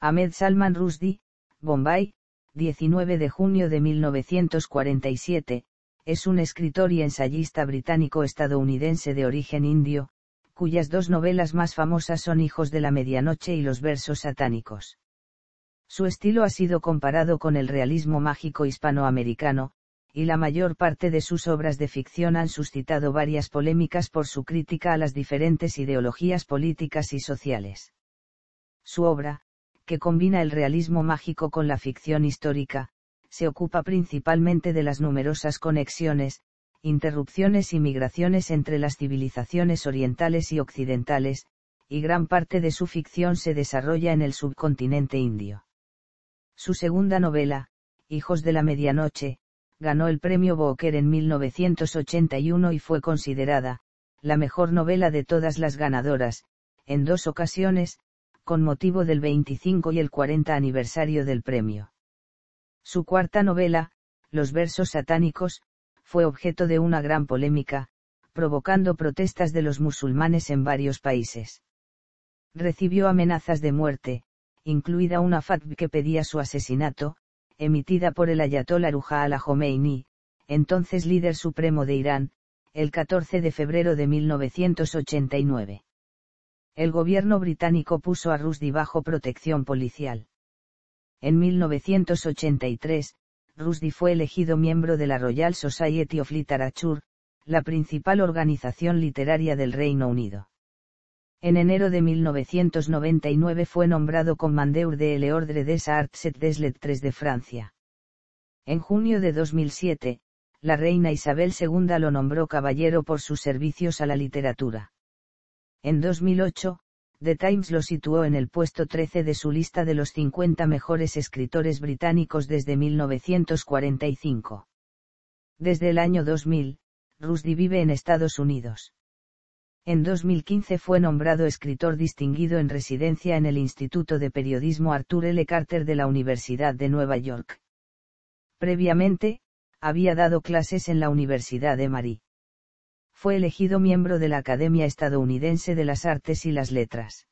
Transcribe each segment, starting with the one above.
Ahmed Salman Rushdie, Bombay, 19 de junio de 1947, es un escritor y ensayista británico-estadounidense de origen indio, cuyas dos novelas más famosas son Hijos de la Medianoche y Los Versos Satánicos. Su estilo ha sido comparado con el realismo mágico hispanoamericano, y la mayor parte de sus obras de ficción han suscitado varias polémicas por su crítica a las diferentes ideologías políticas y sociales. Su obra, que combina el realismo mágico con la ficción histórica, se ocupa principalmente de las numerosas conexiones, interrupciones y migraciones entre las civilizaciones orientales y occidentales, y gran parte de su ficción se desarrolla en el subcontinente indio. Su segunda novela, Hijos de la Medianoche, ganó el premio Booker en 1981 y fue considerada, la mejor novela de todas las ganadoras, en dos ocasiones, con motivo del 25 y el 40 aniversario del premio. Su cuarta novela, Los versos satánicos, fue objeto de una gran polémica, provocando protestas de los musulmanes en varios países. Recibió amenazas de muerte, incluida una fatwa que pedía su asesinato, emitida por el ayatollah Ruhollah Khomeini, entonces líder supremo de Irán, el 14 de febrero de 1989 el gobierno británico puso a Rusdi bajo protección policial. En 1983, Rusdi fue elegido miembro de la Royal Society of Literature, la principal organización literaria del Reino Unido. En enero de 1999 fue nombrado Commandeur de l'Ordre des Arts et des Lettres de Francia. En junio de 2007, la reina Isabel II lo nombró caballero por sus servicios a la literatura. En 2008, The Times lo situó en el puesto 13 de su lista de los 50 mejores escritores británicos desde 1945. Desde el año 2000, Rusdi vive en Estados Unidos. En 2015 fue nombrado escritor distinguido en residencia en el Instituto de Periodismo Arthur L. Carter de la Universidad de Nueva York. Previamente, había dado clases en la Universidad de Marie fue elegido miembro de la Academia Estadounidense de las Artes y las Letras.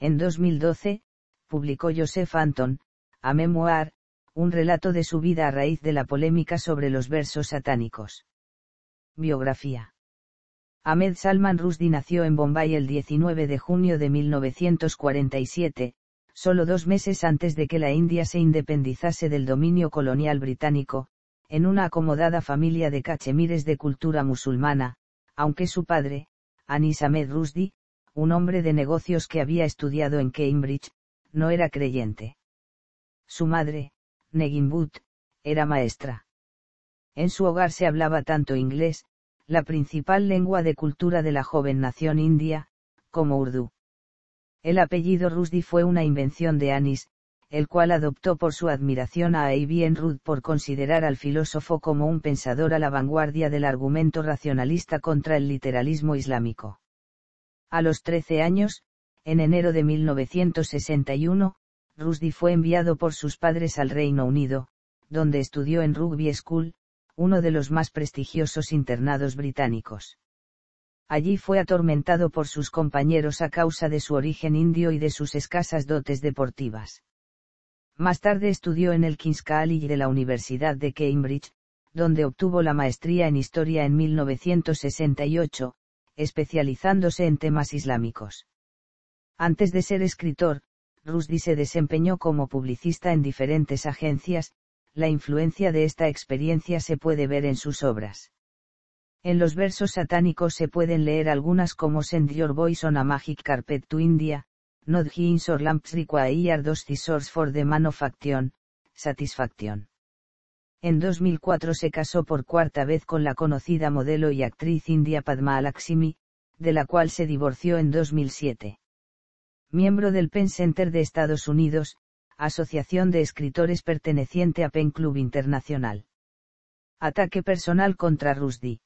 En 2012, publicó Joseph Anton, A Memoir, un relato de su vida a raíz de la polémica sobre los versos satánicos. Biografía. Ahmed Salman Rushdie nació en Bombay el 19 de junio de 1947, solo dos meses antes de que la India se independizase del dominio colonial británico, en una acomodada familia de cachemires de cultura musulmana, aunque su padre, Anis Ahmed Rusdi, un hombre de negocios que había estudiado en Cambridge, no era creyente. Su madre, Negin era maestra. En su hogar se hablaba tanto inglés, la principal lengua de cultura de la joven nación india, como urdu. El apellido Rusdi fue una invención de Anis, el cual adoptó por su admiración a A.B. Ruth por considerar al filósofo como un pensador a la vanguardia del argumento racionalista contra el literalismo islámico. A los 13 años, en enero de 1961, Rushdie fue enviado por sus padres al Reino Unido, donde estudió en Rugby School, uno de los más prestigiosos internados británicos. Allí fue atormentado por sus compañeros a causa de su origen indio y de sus escasas dotes deportivas. Más tarde estudió en el King's College de la Universidad de Cambridge, donde obtuvo la maestría en historia en 1968, especializándose en temas islámicos. Antes de ser escritor, Rushdie se desempeñó como publicista en diferentes agencias, la influencia de esta experiencia se puede ver en sus obras. En los versos satánicos se pueden leer algunas como Send Your Voice on a Magic Carpet to India, not or lamps for the satisfaction. En 2004 se casó por cuarta vez con la conocida modelo y actriz india Padma Alaksimi, de la cual se divorció en 2007. Miembro del Penn Center de Estados Unidos, asociación de escritores perteneciente a Penn Club Internacional. Ataque personal contra Rushdie.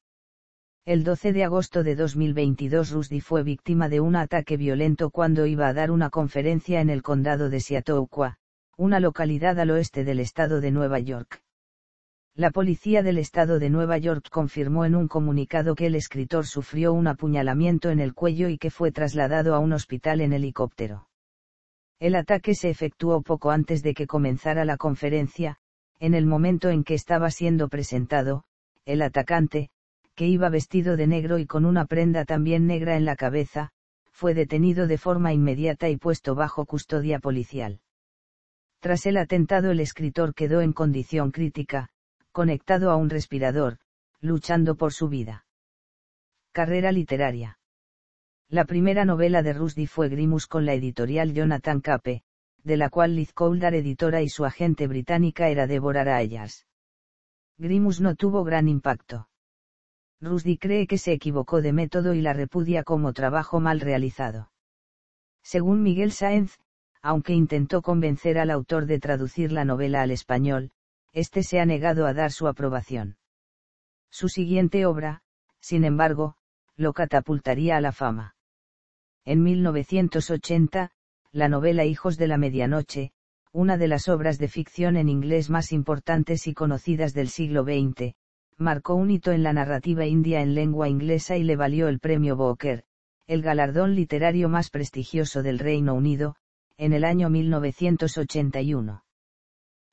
El 12 de agosto de 2022 Rusdi fue víctima de un ataque violento cuando iba a dar una conferencia en el condado de Seattle, una localidad al oeste del estado de Nueva York. La policía del estado de Nueva York confirmó en un comunicado que el escritor sufrió un apuñalamiento en el cuello y que fue trasladado a un hospital en helicóptero. El ataque se efectuó poco antes de que comenzara la conferencia, en el momento en que estaba siendo presentado, el atacante, que iba vestido de negro y con una prenda también negra en la cabeza, fue detenido de forma inmediata y puesto bajo custodia policial. Tras el atentado el escritor quedó en condición crítica, conectado a un respirador, luchando por su vida. Carrera literaria. La primera novela de Rusdi fue Grimus con la editorial Jonathan Cape, de la cual Liz Coulter editora y su agente británica era Deborah ellas. Grimus no tuvo gran impacto. Rusdi cree que se equivocó de método y la repudia como trabajo mal realizado. Según Miguel Sáenz, aunque intentó convencer al autor de traducir la novela al español, este se ha negado a dar su aprobación. Su siguiente obra, sin embargo, lo catapultaría a la fama. En 1980, la novela Hijos de la Medianoche, una de las obras de ficción en inglés más importantes y conocidas del siglo XX, marcó un hito en la narrativa india en lengua inglesa y le valió el premio Booker, el galardón literario más prestigioso del Reino Unido, en el año 1981.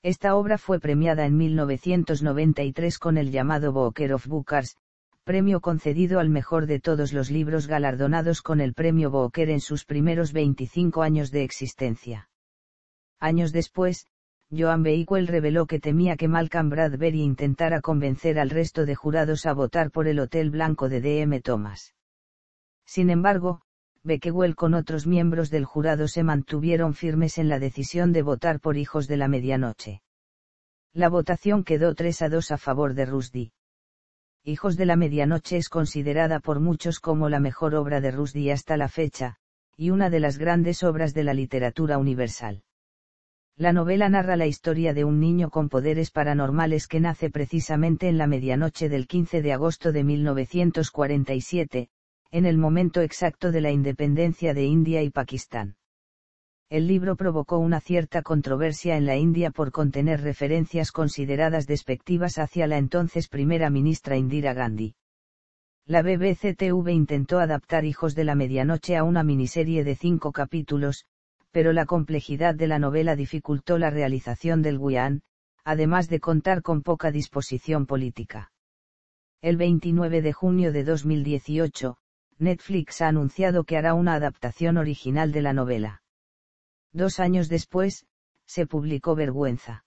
Esta obra fue premiada en 1993 con el llamado Booker of Bookers, premio concedido al mejor de todos los libros galardonados con el premio Booker en sus primeros 25 años de existencia. Años después, Joan reveló que temía que Malcolm Bradbury intentara convencer al resto de jurados a votar por el Hotel Blanco de D.M. Thomas. Sin embargo, Beckwell con otros miembros del jurado se mantuvieron firmes en la decisión de votar por Hijos de la Medianoche. La votación quedó 3 a 2 a favor de Rusdi. Hijos de la Medianoche es considerada por muchos como la mejor obra de Rushdie hasta la fecha, y una de las grandes obras de la literatura universal. La novela narra la historia de un niño con poderes paranormales que nace precisamente en la medianoche del 15 de agosto de 1947, en el momento exacto de la independencia de India y Pakistán. El libro provocó una cierta controversia en la India por contener referencias consideradas despectivas hacia la entonces primera ministra Indira Gandhi. La BBC TV intentó adaptar Hijos de la Medianoche a una miniserie de cinco capítulos, pero la complejidad de la novela dificultó la realización del Guyán, además de contar con poca disposición política. El 29 de junio de 2018, Netflix ha anunciado que hará una adaptación original de la novela. Dos años después, se publicó Vergüenza.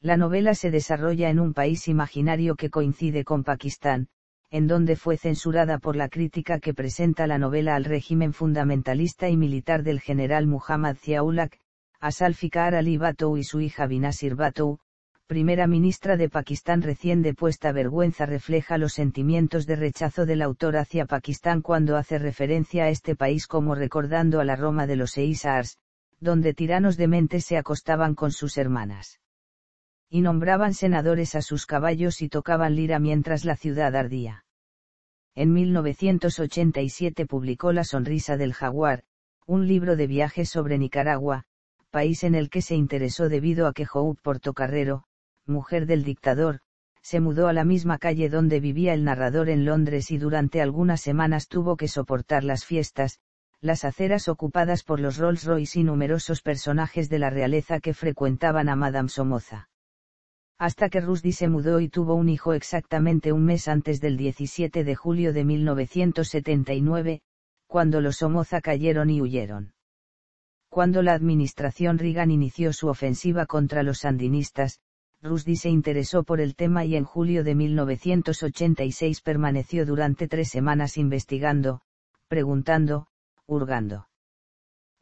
La novela se desarrolla en un país imaginario que coincide con Pakistán, en donde fue censurada por la crítica que presenta la novela al régimen fundamentalista y militar del general Muhammad Ziaulak, a Salfikar Ali Batou y su hija Binasir Batu, primera ministra de Pakistán recién depuesta vergüenza refleja los sentimientos de rechazo del autor hacia Pakistán cuando hace referencia a este país como recordando a la Roma de los Eisars, donde tiranos de mente se acostaban con sus hermanas. Y nombraban senadores a sus caballos y tocaban lira mientras la ciudad ardía en 1987 publicó La Sonrisa del Jaguar, un libro de viajes sobre Nicaragua, país en el que se interesó debido a que Joub Portocarrero, mujer del dictador, se mudó a la misma calle donde vivía el narrador en Londres y durante algunas semanas tuvo que soportar las fiestas, las aceras ocupadas por los Rolls Royce y numerosos personajes de la realeza que frecuentaban a Madame Somoza hasta que Rusdi se mudó y tuvo un hijo exactamente un mes antes del 17 de julio de 1979, cuando los Somoza cayeron y huyeron. Cuando la administración Reagan inició su ofensiva contra los sandinistas, Rusdi se interesó por el tema y en julio de 1986 permaneció durante tres semanas investigando, preguntando, hurgando.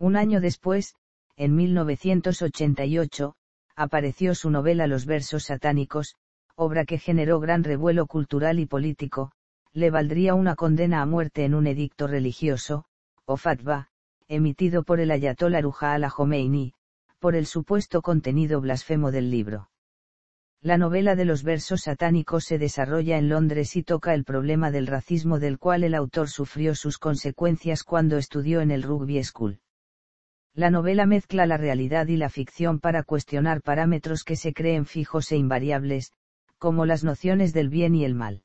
Un año después, en 1988, apareció su novela Los versos satánicos, obra que generó gran revuelo cultural y político, le valdría una condena a muerte en un edicto religioso, o fatwa, emitido por el ayatollah Ruhollah Khomeini, por el supuesto contenido blasfemo del libro. La novela de los versos satánicos se desarrolla en Londres y toca el problema del racismo del cual el autor sufrió sus consecuencias cuando estudió en el Rugby School. La novela mezcla la realidad y la ficción para cuestionar parámetros que se creen fijos e invariables, como las nociones del bien y el mal.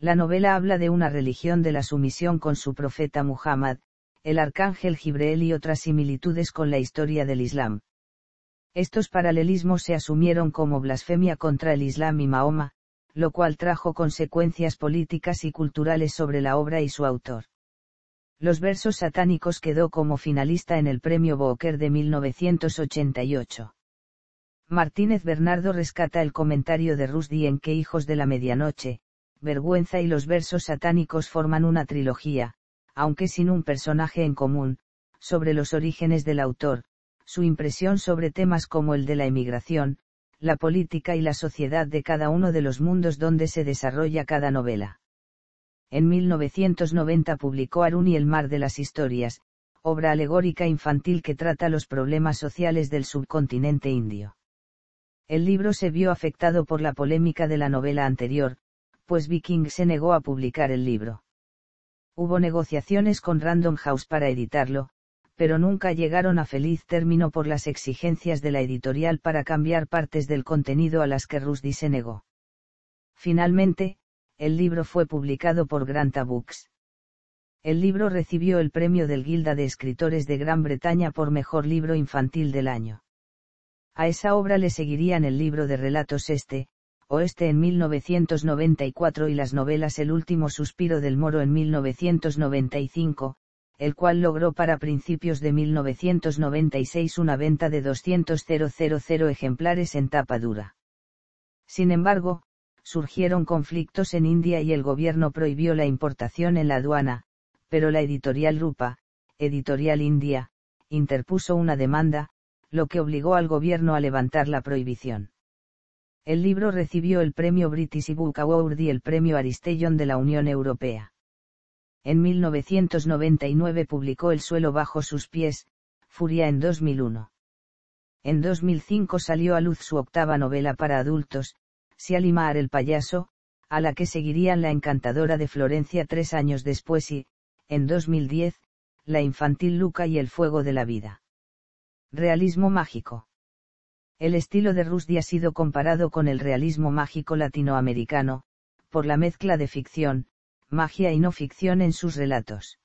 La novela habla de una religión de la sumisión con su profeta Muhammad, el arcángel Gibreel y otras similitudes con la historia del Islam. Estos paralelismos se asumieron como blasfemia contra el Islam y Mahoma, lo cual trajo consecuencias políticas y culturales sobre la obra y su autor. Los versos satánicos quedó como finalista en el Premio Booker de 1988. Martínez Bernardo rescata el comentario de Rusdi en que Hijos de la Medianoche, Vergüenza y los versos satánicos forman una trilogía, aunque sin un personaje en común, sobre los orígenes del autor, su impresión sobre temas como el de la emigración, la política y la sociedad de cada uno de los mundos donde se desarrolla cada novela. En 1990 publicó y el mar de las historias, obra alegórica infantil que trata los problemas sociales del subcontinente indio. El libro se vio afectado por la polémica de la novela anterior, pues Viking se negó a publicar el libro. Hubo negociaciones con Random House para editarlo, pero nunca llegaron a feliz término por las exigencias de la editorial para cambiar partes del contenido a las que rusty se negó. Finalmente, el libro fue publicado por Granta Books. El libro recibió el premio del Gilda de Escritores de Gran Bretaña por Mejor Libro Infantil del Año. A esa obra le seguirían el libro de relatos Este, Oeste en 1994 y las novelas El último suspiro del moro en 1995, el cual logró para principios de 1996 una venta de 200.000 ejemplares en tapa dura. Sin embargo, surgieron conflictos en India y el gobierno prohibió la importación en la aduana, pero la editorial Rupa, editorial India, interpuso una demanda, lo que obligó al gobierno a levantar la prohibición. El libro recibió el premio British Book Award y el premio Aristellon de la Unión Europea. En 1999 publicó El suelo bajo sus pies, Furia en 2001. En 2005 salió a luz su octava novela para adultos, alimar el payaso, a la que seguirían la encantadora de Florencia tres años después y, en 2010, la infantil Luca y el fuego de la vida. Realismo mágico. El estilo de Rusty ha sido comparado con el realismo mágico latinoamericano, por la mezcla de ficción, magia y no ficción en sus relatos.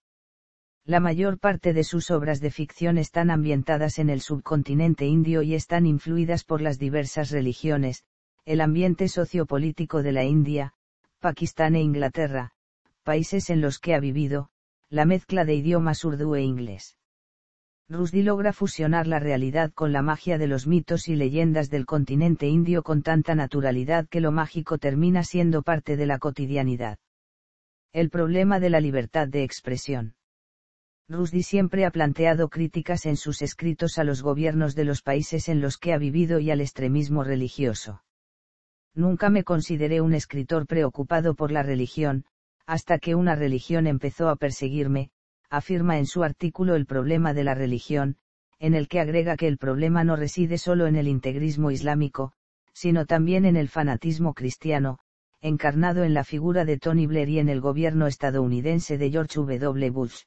La mayor parte de sus obras de ficción están ambientadas en el subcontinente indio y están influidas por las diversas religiones, el ambiente sociopolítico de la India, Pakistán e Inglaterra, países en los que ha vivido, la mezcla de idiomas urdu e inglés. Rusdi logra fusionar la realidad con la magia de los mitos y leyendas del continente indio con tanta naturalidad que lo mágico termina siendo parte de la cotidianidad. El problema de la libertad de expresión. Rusdi siempre ha planteado críticas en sus escritos a los gobiernos de los países en los que ha vivido y al extremismo religioso nunca me consideré un escritor preocupado por la religión, hasta que una religión empezó a perseguirme, afirma en su artículo El problema de la religión, en el que agrega que el problema no reside solo en el integrismo islámico, sino también en el fanatismo cristiano, encarnado en la figura de Tony Blair y en el gobierno estadounidense de George W. Bush.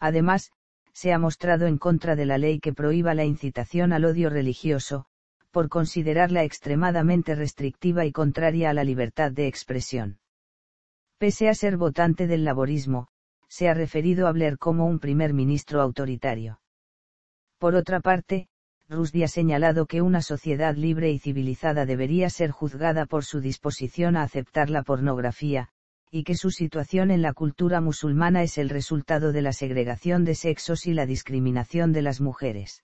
Además, se ha mostrado en contra de la ley que prohíba la incitación al odio religioso, por considerarla extremadamente restrictiva y contraria a la libertad de expresión. Pese a ser votante del laborismo, se ha referido a Blair como un primer ministro autoritario. Por otra parte, Rusdi ha señalado que una sociedad libre y civilizada debería ser juzgada por su disposición a aceptar la pornografía, y que su situación en la cultura musulmana es el resultado de la segregación de sexos y la discriminación de las mujeres.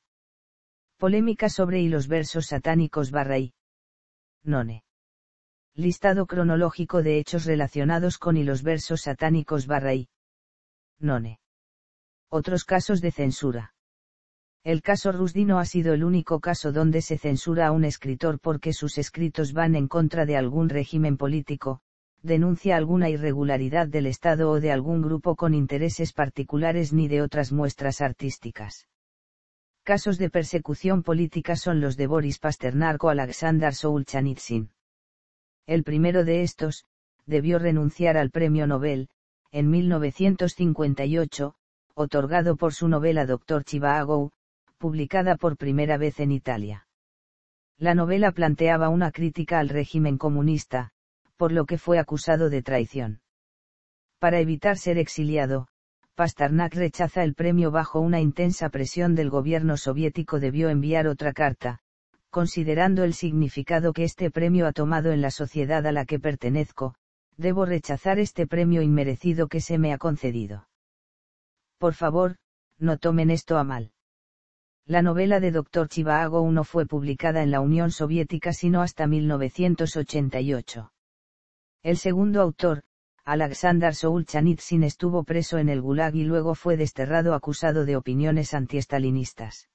Polémica sobre y los versos satánicos barra y. None. Listado cronológico de hechos relacionados con y los versos satánicos barra y. None. Otros casos de censura. El caso Rusdino ha sido el único caso donde se censura a un escritor porque sus escritos van en contra de algún régimen político, denuncia alguna irregularidad del Estado o de algún grupo con intereses particulares ni de otras muestras artísticas. Casos de persecución política son los de Boris Pasternak o Alexander Solzhenitsyn. El primero de estos, debió renunciar al premio Nobel, en 1958, otorgado por su novela Doctor Chivago, publicada por primera vez en Italia. La novela planteaba una crítica al régimen comunista, por lo que fue acusado de traición. Para evitar ser exiliado, Pasternak rechaza el premio bajo una intensa presión del gobierno soviético debió enviar otra carta, considerando el significado que este premio ha tomado en la sociedad a la que pertenezco, debo rechazar este premio inmerecido que se me ha concedido. Por favor, no tomen esto a mal. La novela de Dr. Chivago no fue publicada en la Unión Soviética sino hasta 1988. El segundo autor, Alexander Chanitsin estuvo preso en el Gulag y luego fue desterrado acusado de opiniones antiestalinistas.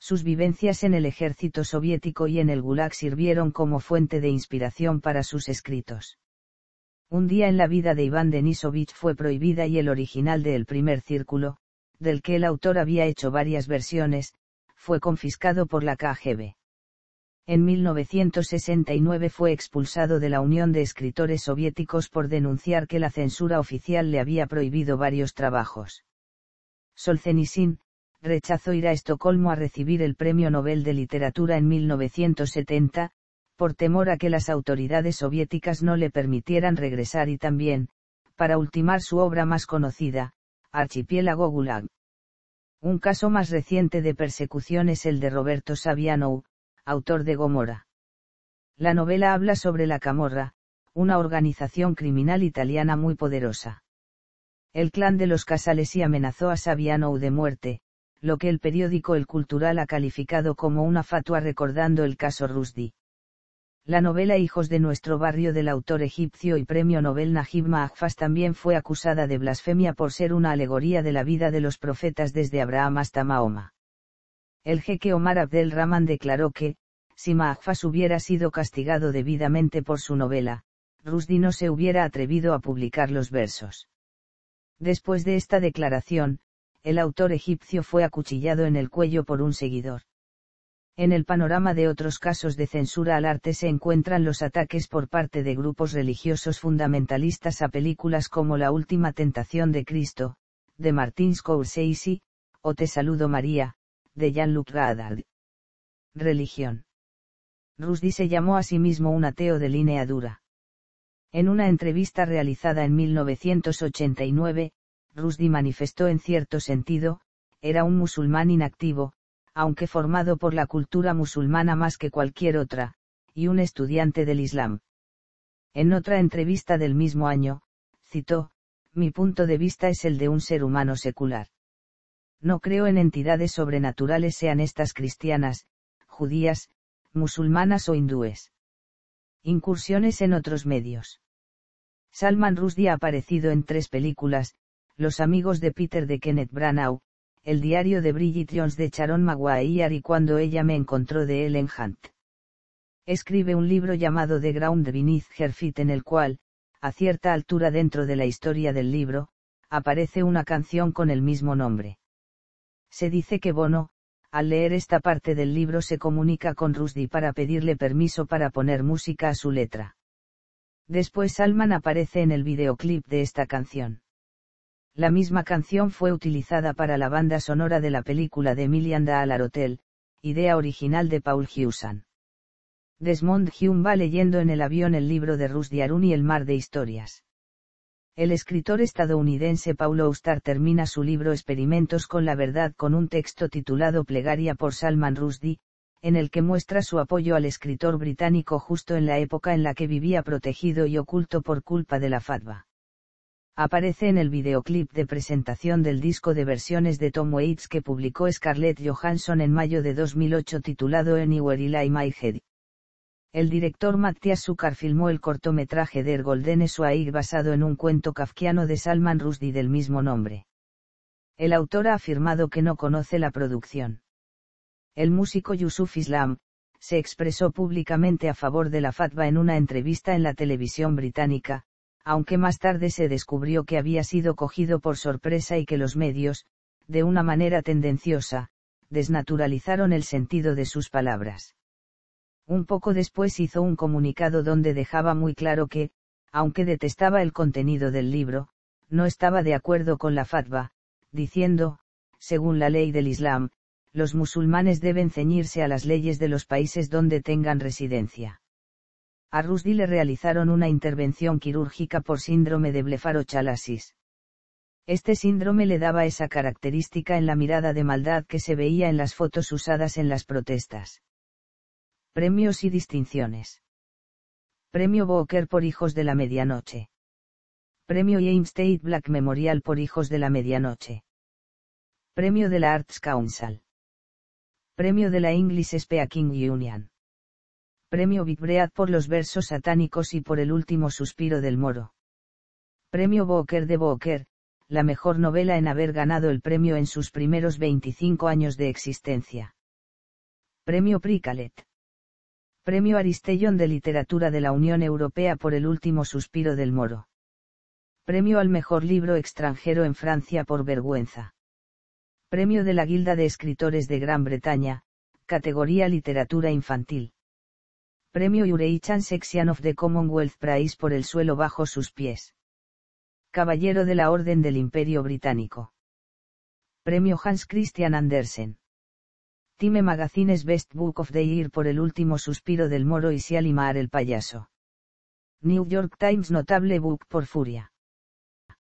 Sus vivencias en el ejército soviético y en el Gulag sirvieron como fuente de inspiración para sus escritos. Un día en la vida de Iván Denisovich fue prohibida y el original del primer círculo, del que el autor había hecho varias versiones, fue confiscado por la KGB en 1969 fue expulsado de la Unión de Escritores Soviéticos por denunciar que la censura oficial le había prohibido varios trabajos. Solzhenitsyn, rechazó ir a Estocolmo a recibir el Premio Nobel de Literatura en 1970, por temor a que las autoridades soviéticas no le permitieran regresar y también, para ultimar su obra más conocida, Archipiélago Gulag. Un caso más reciente de persecución es el de Roberto Saviano, autor de Gomorra. La novela habla sobre la Camorra, una organización criminal italiana muy poderosa. El clan de los Casalesi amenazó a Saviano de muerte, lo que el periódico El Cultural ha calificado como una fatua recordando el caso Rusdi. La novela Hijos de nuestro barrio del autor egipcio y premio Nobel Najib Mahfaz también fue acusada de blasfemia por ser una alegoría de la vida de los profetas desde Abraham hasta Mahoma. El jeque Omar Abdel Rahman declaró que, si Mahfaz hubiera sido castigado debidamente por su novela, Rusdi no se hubiera atrevido a publicar los versos. Después de esta declaración, el autor egipcio fue acuchillado en el cuello por un seguidor. En el panorama de otros casos de censura al arte se encuentran los ataques por parte de grupos religiosos fundamentalistas a películas como La Última Tentación de Cristo, de Martín Scorsese, o Te Saludo María, de Jean-Luc Religión. Rusdi se llamó a sí mismo un ateo de línea dura. En una entrevista realizada en 1989, Rushdie manifestó en cierto sentido, era un musulmán inactivo, aunque formado por la cultura musulmana más que cualquier otra, y un estudiante del Islam. En otra entrevista del mismo año, citó, mi punto de vista es el de un ser humano secular. No creo en entidades sobrenaturales sean estas cristianas, judías, musulmanas o hindúes. Incursiones en otros medios. Salman Rushdie ha aparecido en tres películas, Los amigos de Peter de Kenneth Branagh, El diario de Bridget Jones de Charon Maguire y Cuando ella me encontró de Ellen Hunt. Escribe un libro llamado The Ground Beneath Her Feet en el cual, a cierta altura dentro de la historia del libro, aparece una canción con el mismo nombre. Se dice que Bono, al leer esta parte del libro se comunica con Rusdi para pedirle permiso para poner música a su letra. Después Salman aparece en el videoclip de esta canción. La misma canción fue utilizada para la banda sonora de la película de Emilian Daalar Hotel, idea original de Paul Hewson. Desmond Hume va leyendo en el avión el libro de Rusdi Arun y el mar de historias. El escritor estadounidense Paulo Oustar termina su libro Experimentos con la Verdad con un texto titulado Plegaria por Salman Rushdie, en el que muestra su apoyo al escritor británico justo en la época en la que vivía protegido y oculto por culpa de la fatwa. Aparece en el videoclip de presentación del disco de versiones de Tom Waits que publicó Scarlett Johansson en mayo de 2008 titulado Anywhere I My Head. El director Matthias Zucker filmó el cortometraje Der Goldene Swaig basado en un cuento kafkiano de Salman Rushdie del mismo nombre. El autor ha afirmado que no conoce la producción. El músico Yusuf Islam, se expresó públicamente a favor de la fatwa en una entrevista en la televisión británica, aunque más tarde se descubrió que había sido cogido por sorpresa y que los medios, de una manera tendenciosa, desnaturalizaron el sentido de sus palabras. Un poco después hizo un comunicado donde dejaba muy claro que, aunque detestaba el contenido del libro, no estaba de acuerdo con la fatwa, diciendo, según la ley del Islam, los musulmanes deben ceñirse a las leyes de los países donde tengan residencia. A Rusdi le realizaron una intervención quirúrgica por síndrome de blefarochalasis. Este síndrome le daba esa característica en la mirada de maldad que se veía en las fotos usadas en las protestas. Premios y distinciones. Premio Booker por Hijos de la Medianoche. Premio James Tate Black Memorial por Hijos de la Medianoche. Premio de la Arts Council. Premio de la English Speaking Union. Premio Big por los versos satánicos y por el último suspiro del moro. Premio Booker de Booker, la mejor novela en haber ganado el premio en sus primeros 25 años de existencia. Premio Pricalet. Premio Aristellón de Literatura de la Unión Europea por El último suspiro del moro. Premio al mejor libro extranjero en Francia por Vergüenza. Premio de la Guilda de Escritores de Gran Bretaña, categoría Literatura Infantil. Premio Yureichan Sexian of the Commonwealth Prize por El suelo bajo sus pies. Caballero de la Orden del Imperio Británico. Premio Hans Christian Andersen. Time Magazine's Best Book of the Year por El último suspiro del moro y Sialimar el payaso. New York Times Notable Book por Furia.